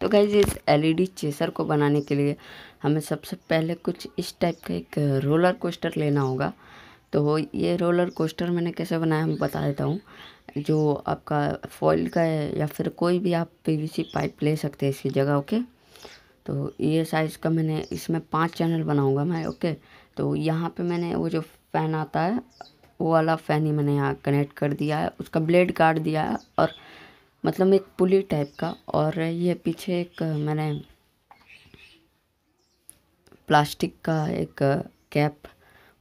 तो गाइज इस LED chaser e को बनाने के लिए हमें सबसे पहले कुछ इस टाइप का एक रोलर कोस्टर लेना होगा तो ये रोलर कोस्टर मैंने कैसे बनाया मैं बता देता हूँ जो आपका फॉइल का है या फिर कोई भी आप पीवीसी पाइप ले सकते हैं इसकी जगह ओके तो ये साइज़ का मैंने इसमें पांच चैनल बनाऊंगा मैं ओके तो यहाँ पे मैंने वो जो फ़ैन आता है वो वाला फ़ैन ही मैंने यहाँ कनेक्ट कर दिया है उसका ब्लेड काट दिया है और मतलब एक पुली टाइप का और ये पीछे एक मैंने प्लास्टिक का एक कैप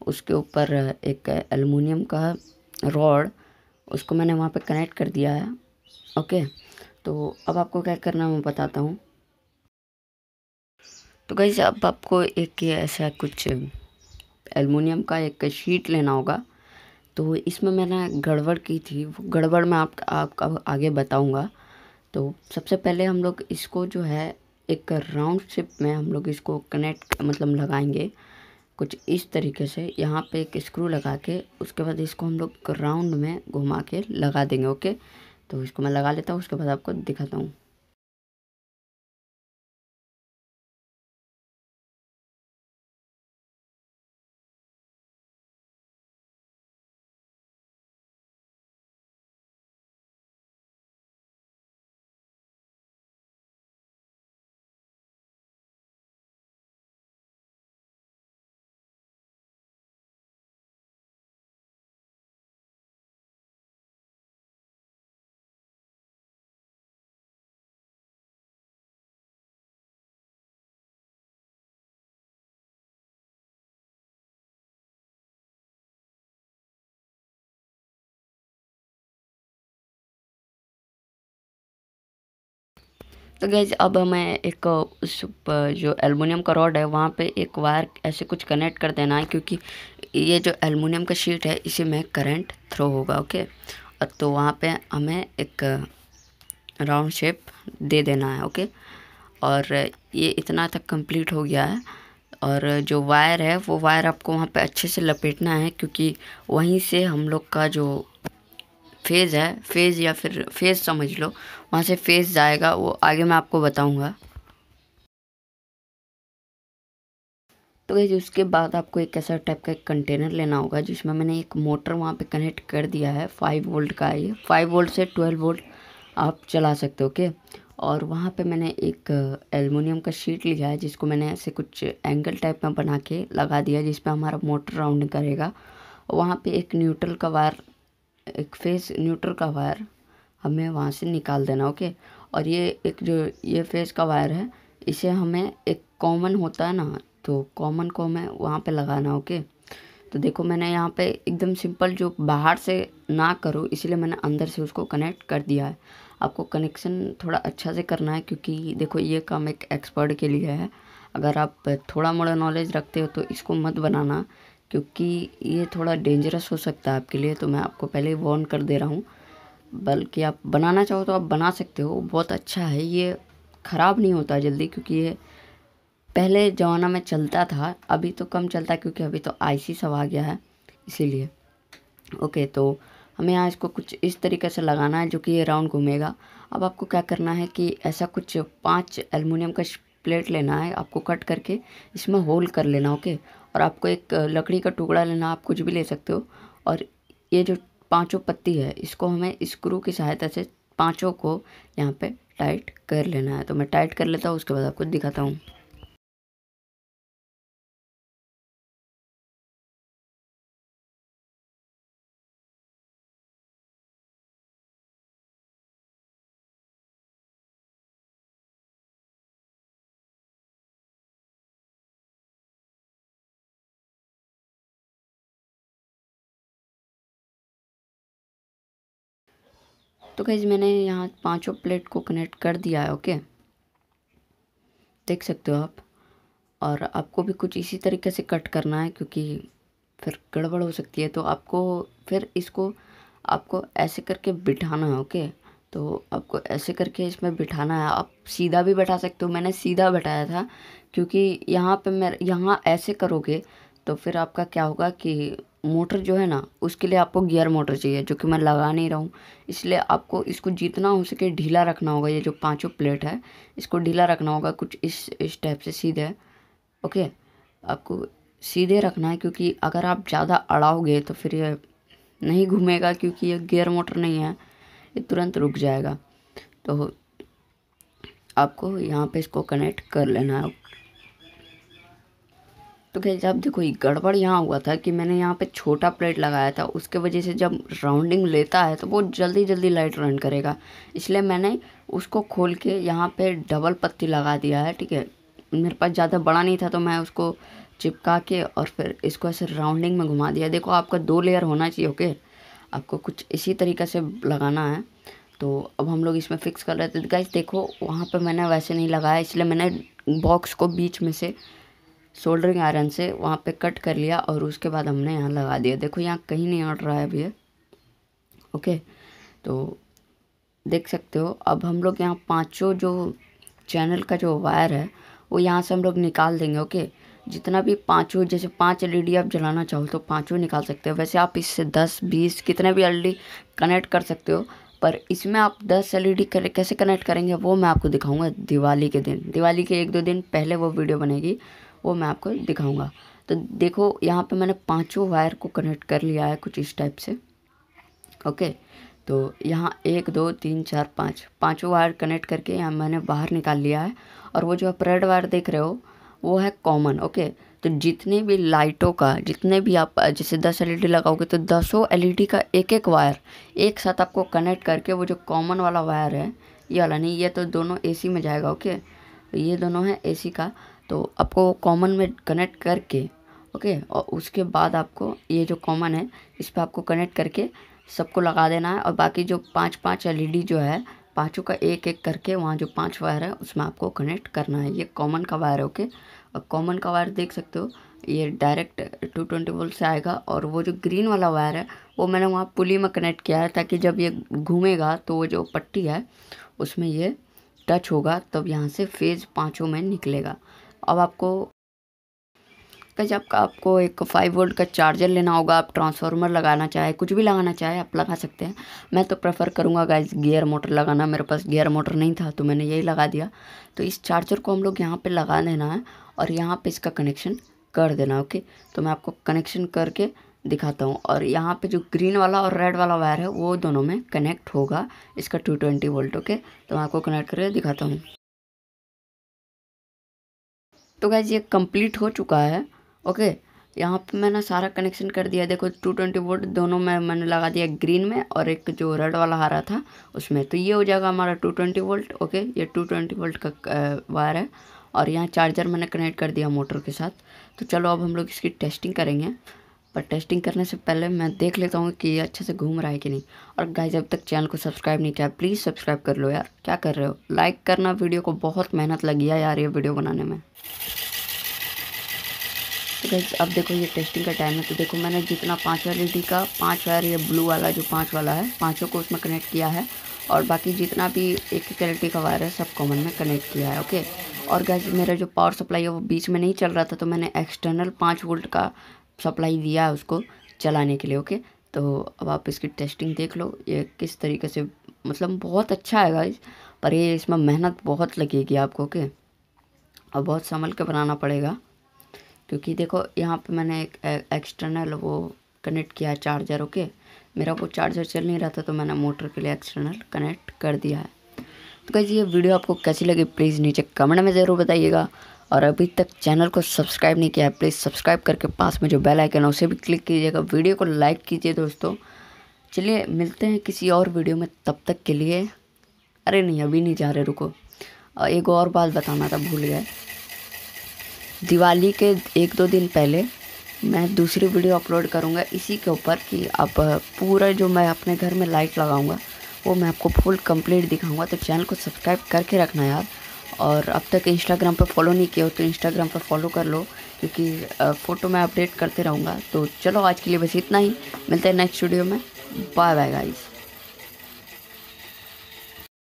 उसके ऊपर एक एलमिनियम का रॉड उसको मैंने वहाँ पे कनेक्ट कर दिया है ओके तो अब आपको क्या करना है मैं बताता हूँ तो कहीं अब आपको एक ऐसा कुछ एलमिनियम का एक शीट लेना होगा तो इसमें मैंने गड़बड़ की थी वो गड़बड़ मैं आप, आपका आगे बताऊँगा तो सबसे पहले हम लोग इसको जो है एक राउंड शिप में हम लोग इसको कनेक्ट मतलब लगाएंगे कुछ इस तरीके से यहाँ पे एक स्क्रू लगा के उसके बाद इसको हम लोग राउंड में घुमा के लगा देंगे ओके तो इसको मैं लगा लेता हूँ उसके बाद आपको दिखाता हूँ तो गैज अब मैं एक उस जो एलमिनियम का रॉड है वहाँ पे एक वायर ऐसे कुछ कनेक्ट कर देना है क्योंकि ये जो एलमिनियम का शीट है इसी में करंट थ्रो होगा ओके और तो वहाँ पे हमें एक राउंड शेप दे देना है ओके और ये इतना तक कंप्लीट हो गया है और जो वायर है वो वायर आपको वहाँ पे अच्छे से लपेटना है क्योंकि वहीं से हम लोग का जो फेज़ है फेज़ या फिर फेज़ समझ लो वहाँ से फेज़ जाएगा वो आगे मैं आपको बताऊँगा तो गई उसके बाद आपको एक ऐसा टाइप का एक कंटेनर लेना होगा जिसमें मैंने एक मोटर वहाँ पे कनेक्ट कर दिया है फाइव वोल्ट का ये फाइव वोल्ट से ट्वेल्व वोल्ट आप चला सकते हो ओके और वहाँ पे मैंने एक एलमिनियम का शीट लिया है जिसको मैंने ऐसे कुछ एंगल टाइप में बना के लगा दिया जिस पर हमारा मोटर राउंड करेगा वहाँ पर एक न्यूट्रल का वायर एक फेस न्यूट्रल का वायर हमें वहाँ से निकाल देना ओके और ये एक जो ये फेस का वायर है इसे हमें एक कॉमन होता है ना तो कॉमन को हमें वहाँ पे लगाना ओके तो देखो मैंने यहाँ पे एकदम सिंपल जो बाहर से ना करो इसलिए मैंने अंदर से उसको कनेक्ट कर दिया है आपको कनेक्शन थोड़ा अच्छा से करना है क्योंकि देखो ये काम एक एक्सपर्ट के लिए है अगर आप थोड़ा मोड़ा नॉलेज रखते हो तो इसको मत बनाना क्योंकि ये थोड़ा डेंजरस हो सकता है आपके लिए तो मैं आपको पहले ही वॉर्न कर दे रहा हूँ बल्कि आप बनाना चाहो तो आप बना सकते हो बहुत अच्छा है ये ख़राब नहीं होता जल्दी क्योंकि ये पहले ज़माना में चलता था अभी तो कम चलता है क्योंकि अभी तो आईसी सब आ गया है इसीलिए ओके तो हमें यहाँ इसको कुछ इस तरीके से लगाना है जो कि ये राउंड घूमेगा अब आपको क्या करना है कि ऐसा कुछ पाँच एलमिनियम का प्लेट लेना है आपको कट करके इसमें होल कर लेना ओके और आपको एक लकड़ी का टुकड़ा लेना आप कुछ भी ले सकते हो और ये जो पांचों पत्ती है इसको हमें स्क्रू की सहायता से पांचों को यहाँ पे टाइट कर लेना है तो मैं टाइट कर लेता हूँ उसके बाद आपको दिखाता हूँ तो कहीं मैंने यहाँ पांचों प्लेट को कनेक्ट कर दिया है ओके देख सकते हो आप और आपको भी कुछ इसी तरीके से कट करना है क्योंकि फिर गड़बड़ हो सकती है तो आपको फिर इसको आपको ऐसे करके बिठाना है ओके तो आपको ऐसे करके इसमें बिठाना है आप सीधा भी बैठा सकते हो मैंने सीधा बैठाया था क्योंकि यहाँ पे मैं यहाँ ऐसे करोगे तो फिर आपका क्या होगा कि मोटर जो है ना उसके लिए आपको गियर मोटर चाहिए जो कि मैं लगा नहीं रहा हूँ इसलिए आपको इसको जितना हो सके ढीला रखना होगा ये जो पाँचों प्लेट है इसको ढीला रखना होगा कुछ इस इस टाइप से सीधे ओके आपको सीधे रखना है क्योंकि अगर आप ज़्यादा अड़ाओगे तो फिर ये नहीं घूमेगा क्योंकि ये गियर मोटर नहीं है ये तुरंत रुक जाएगा तो आपको यहाँ पर इसको कनेक्ट कर लेना है तो क्या जब देखो ये गड़बड़ यहाँ हुआ था कि मैंने यहाँ पे छोटा प्लेट लगाया था उसके वजह से जब राउंडिंग लेता है तो वो जल्दी जल्दी लाइट रन करेगा इसलिए मैंने उसको खोल के यहाँ पे डबल पत्ती लगा दिया है ठीक है मेरे पास ज़्यादा बड़ा नहीं था तो मैं उसको चिपका के और फिर इसको ऐसे राउंडिंग में घुमा दिया देखो आपका दो लेयर होना चाहिए ओके आपको कुछ इसी तरीके से लगाना है तो अब हम लोग इसमें फिक्स कर रहे थे गाइस देखो वहाँ पर मैंने वैसे नहीं लगाया इसलिए मैंने बॉक्स को बीच में से सोल्डरिंग आयरन से वहाँ पे कट कर लिया और उसके बाद हमने यहाँ लगा दिया देखो यहाँ कहीं नहीं अट रहा है अभी ओके तो देख सकते हो अब हम लोग यहाँ पांचों जो चैनल का जो वायर है वो यहाँ से हम लोग निकाल देंगे ओके जितना भी पाँचों जैसे पाँच एल आप जलाना चाहो तो पाँचों निकाल सकते हो वैसे आप इससे दस बीस कितने भी एल कनेक्ट कर सकते हो पर इसमें आप दस एल ई कैसे कनेक्ट करेंगे वो मैं आपको दिखाऊंगा दिवाली के दिन दिवाली के एक दो दिन पहले वो वीडियो बनेगी वो मैं आपको दिखाऊंगा तो देखो यहाँ पे मैंने पांचों वायर को कनेक्ट कर लिया है कुछ इस टाइप से ओके तो यहाँ एक दो तीन चार पाँच पाँचों वायर कनेक्ट करके यहाँ मैंने बाहर निकाल लिया है और वो जो आप रेड वायर देख रहे हो वो है कॉमन ओके तो जितने भी लाइटों का जितने भी आप जैसे दस एलईडी लगाओगे तो दसों एलईडी का एक एक वायर एक साथ आपको कनेक्ट करके वो जो कॉमन वाला वायर है ये वाला नहीं ये तो दोनों एसी में जाएगा ओके ये दोनों है एसी का तो आपको कॉमन में कनेक्ट करके ओके और उसके बाद आपको ये जो कॉमन है इस पर आपको कनेक्ट करके सबको लगा देना है और बाकी जो पाँच पाँच एलईडी e जो है पाँचों का एक एक करके वहाँ जो पाँच वायर है उसमें आपको कनेक्ट करना है ये कॉमन का वायर है ओके और कॉमन का वायर देख सकते हो ये डायरेक्ट टू ट्वेंटी वोल्ट से आएगा और वो जो ग्रीन वाला वायर है वो मैंने वहाँ पुली में कनेक्ट किया है ताकि जब ये घूमेगा तो वो जो पट्टी है उसमें ये टच होगा तब यहाँ से फेज़ पाँचों में निकलेगा अब आपको कैसे आपका आपको एक फाइव वोल्ट का चार्जर लेना होगा आप ट्रांसफार्मर लगाना चाहे कुछ भी लगाना चाहे आप लगा सकते हैं मैं तो प्रेफर करूँगा गाइज गियर मोटर लगाना मेरे पास गियर मोटर नहीं था तो मैंने यही लगा दिया तो इस चार्जर को हम लोग यहाँ पर लगा देना है और यहाँ पर इसका कनेक्शन कर देना ओके तो मैं आपको कनेक्शन करके दिखाता हूँ और यहाँ पे जो ग्रीन वाला और रेड वाला वायर है वो दोनों में कनेक्ट होगा इसका टू ट्वेंटी वोल्ट ओके तो मैं आपको कनेक्ट करके दिखाता हूँ तो गैज़ ये कंप्लीट हो चुका है ओके यहाँ पे मैंने सारा कनेक्शन कर दिया देखो टू ट्वेंटी वोल्ट दोनों में मैंने लगा दिया ग्रीन में और एक जो रेड वाला हारा था उसमें तो ये हो जाएगा हमारा टू ट्वेंटी वोल्ट ओके ये टू ट्वेंटी वोल्ट का वायर है और यहाँ चार्जर मैंने कनेक्ट कर दिया मोटर के साथ तो चलो अब हम लोग इसकी टेस्टिंग करेंगे पर टेस्टिंग करने से पहले मैं देख लेता हूँ कि ये अच्छे से घूम रहा है कि नहीं और गाइज अब तक चैनल को सब्सक्राइब नहीं किया प्लीज़ सब्सक्राइब कर लो यार क्या कर रहे हो लाइक करना वीडियो को बहुत मेहनत लगी है यार ये वीडियो बनाने में तो गैस अब देखो ये टेस्टिंग का टाइम है तो देखो मैंने जितना पाँच वायर डी का पाँच वायर ये ब्लू वाला जो पाँच वाला है पाँचों को उसमें कनेक्ट किया है और बाकी जितना भी एक एक क्वालिटी का वायर है सब कॉमन में कनेक्ट किया है ओके और गैस मेरा जो पावर सप्लाई है वो बीच में नहीं चल रहा था तो मैंने एक्सटर्नल पाँच वोल्ट का सप्लाई दिया है उसको चलाने के लिए ओके तो अब आप इसकी टेस्टिंग देख लो ये किस तरीके से मतलब बहुत अच्छा है गाइस पर ये इसमें मेहनत बहुत लगेगी आपको ओके और बहुत संभल के बनाना पड़ेगा क्योंकि देखो यहाँ पे मैंने एक एक्सटर्नल वो कनेक्ट किया है चार्जर ओके मेरा वो चार्जर चल नहीं रहा था तो मैंने मोटर के लिए एक्सटर्नल कनेक्ट कर दिया है तो कैसे ये वीडियो आपको कैसी लगी प्लीज़ नीचे कमेंट में ज़रूर बताइएगा और अभी तक चैनल को सब्सक्राइब नहीं किया है प्लीज़ सब्सक्राइब करके पास में जो बेल आइकन है उसे भी क्लिक कीजिएगा वीडियो को लाइक कीजिए दोस्तों चलिए मिलते हैं किसी और वीडियो में तब तक के लिए अरे नहीं अभी नहीं जा रहे रुको एक और बात बताना था भूल गया दिवाली के एक दो दिन पहले मैं दूसरी वीडियो अपलोड करूँगा इसी के ऊपर कि अब पूरा जो मैं अपने घर में लाइट लगाऊँगा वो मैं आपको फुल कंप्लीट दिखाऊँगा तो चैनल को सब्सक्राइब करके रखना यार और अब तक इंस्टाग्राम पर फॉलो नहीं किया हो तो इंस्टाग्राम पर फॉलो कर लो क्योंकि फ़ोटो मैं अपडेट करते रहूँगा तो चलो आज के लिए बस इतना ही मिलते हैं नेक्स्ट वीडियो में बाय बाय गाइज़